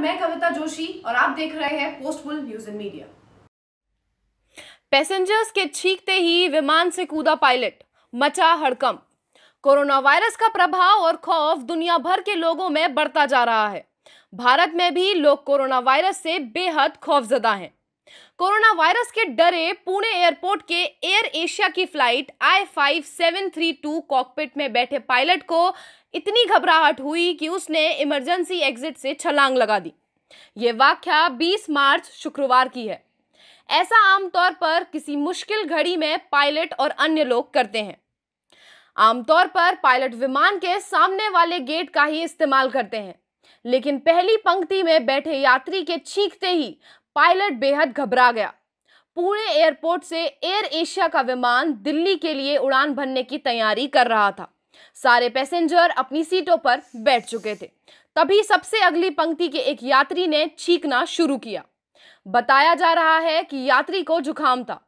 मैं कविता जोशी और आप देख रहे हैं पोस्टफुल न्यूज इन मीडिया पैसेंजर्स के छींकते ही विमान से कूदा पायलट मचा हड़कम कोरोना वायरस का प्रभाव और खौफ दुनिया भर के लोगों में बढ़ता जा रहा है भारत में भी लोग कोरोना वायरस से बेहद खौफजदा हैं कोरोना वायरस के डरे पुणे एयरपोर्ट के एयर एशिया की flight I five seven three two cockpit में बैठे पायलट को इतनी घबराहट हुई कि उसने इमरजेंसी एग्जिट से छलांग लगा दी ये व्याख्या 20 मार्च शुक्रवार की है ऐसा आमतौर पर किसी मुश्किल घड़ी में पायलट और अन्य लोग करते हैं आमतौर पर पायलट विमान के सामने वाले गेट का ही इस्तेमाल करते हैं लेकिन पहली पंक्ति में बैठे यात्री के छींकते ही पायलट बेहद घबरा गया पूरे एयरपोर्ट से एयर एशिया का विमान दिल्ली के लिए उड़ान भरने की तैयारी कर रहा था सारे पैसेंजर अपनी सीटों पर बैठ चुके थे तभी सबसे अगली पंक्ति के एक यात्री ने छींकना शुरू किया बताया जा रहा है कि यात्री को जुखाम था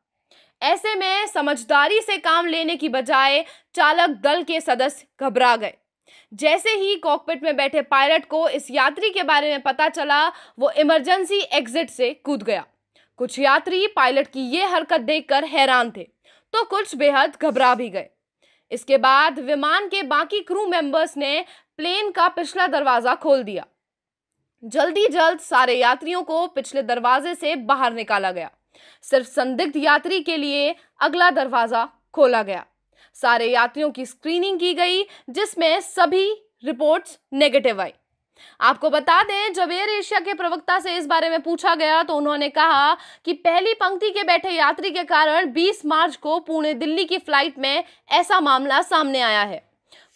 ऐसे में समझदारी से काम लेने की बजाय चालक दल के सदस्य घबरा गए जैसे ही कॉकपिट में बैठे पायलट को इस यात्री के बारे में पता चला वो इमरजेंसी एग्जिट से कूद गया कुछ यात्री पायलट की ये हरकत देखकर हैरान थे तो कुछ बेहद घबरा भी गए इसके बाद विमान के बाकी क्रू मेंबर्स ने प्लेन का पिछला दरवाज़ा खोल दिया जल्दी जल्द सारे यात्रियों को पिछले दरवाजे से बाहर निकाला गया सिर्फ संदिग्ध यात्री के लिए अगला दरवाज़ा खोला गया सारे यात्रियों की स्क्रीनिंग की गई जिसमें सभी रिपोर्ट्स नेगेटिव आई आपको बता दें जब एयर एशिया के प्रवक्ता से इस बारे में पूछा गया तो उन्होंने कहा कि पहली पंक्ति के बैठे यात्री के कारण 20 मार्च को पुणे दिल्ली की फ्लाइट में ऐसा मामला सामने आया है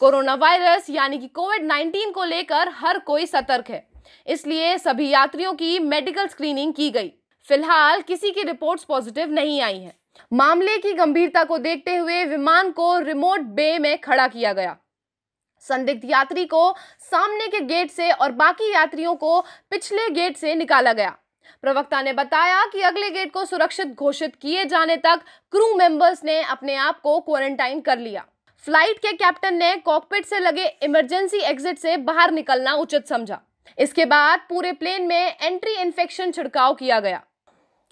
कोरोना वायरस यानी कि कोविड 19 को लेकर हर कोई सतर्क है इसलिए सभी यात्रियों की मेडिकल स्क्रीनिंग की गई फिलहाल किसी की रिपोर्ट पॉजिटिव नहीं आई है मामले की गंभीरता को देखते हुए विमान को रिमोट बे में खड़ा किया गया संदिग्ध यात्री को सामने के गेट से और बाकी यात्रियों को पिछले गेट से निकाला गया प्रवक्ता ने बताया कि अगले गेट को सुरक्षित घोषित किए जाने तक क्रू मेंबर्स ने अपने आप को क्वारंटाइन कर लिया फ्लाइट के कैप्टन ने कॉकपिट से लगे इमरजेंसी एग्जिट से बाहर निकलना उचित समझा इसके बाद पूरे प्लेन में एंट्री इन्फेक्शन छिड़काव किया गया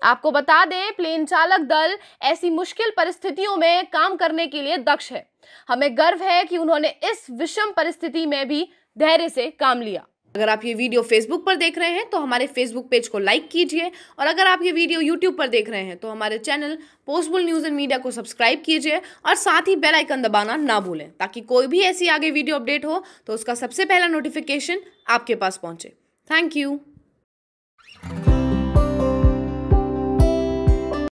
आपको बता दें प्लेन चालक दल ऐसी मुश्किल परिस्थितियों में काम करने के लिए दक्ष है हमें गर्व है कि उन्होंने इस विषम परिस्थिति में भी धैर्य से काम लिया अगर आप ये वीडियो फेसबुक पर देख रहे हैं तो हमारे फेसबुक पेज को लाइक कीजिए और अगर आप ये वीडियो यूट्यूब पर देख रहे हैं तो हमारे चैनल पोस्टबुल न्यूज़ एंड मीडिया को सब्सक्राइब कीजिए और साथ ही बेल आइकन दबाना ना भूलें ताकि कोई भी ऐसी आगे वीडियो अपडेट हो तो उसका सबसे पहला नोटिफिकेशन आपके पास पहुंचे थैंक यू